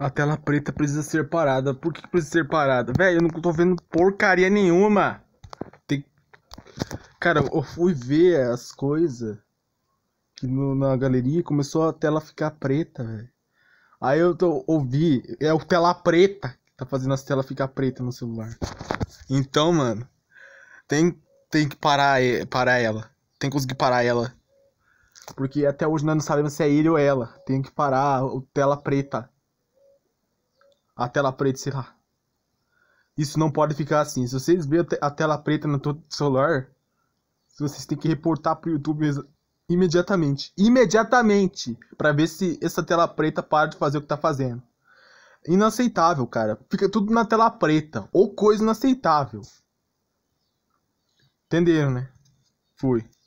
A tela preta precisa ser parada. Por que precisa ser parada? Velho, eu não tô vendo porcaria nenhuma. Tem... Cara, eu fui ver as coisas que no, na galeria começou a tela ficar preta, velho. Aí eu tô, ouvi, é o tela preta que tá fazendo as tela ficar preta no celular. Então, mano, tem, tem que parar, parar ela. Tem que conseguir parar ela. Porque até hoje nós não sabemos se é ele ou ela. Tem que parar o tela preta a tela preta, sei lá. Isso não pode ficar assim. Se vocês verem a tela preta no celular, vocês têm que reportar pro YouTube imediatamente. Imediatamente! para ver se essa tela preta para de fazer o que tá fazendo. Inaceitável, cara. Fica tudo na tela preta. Ou coisa inaceitável. Entenderam, né? Fui.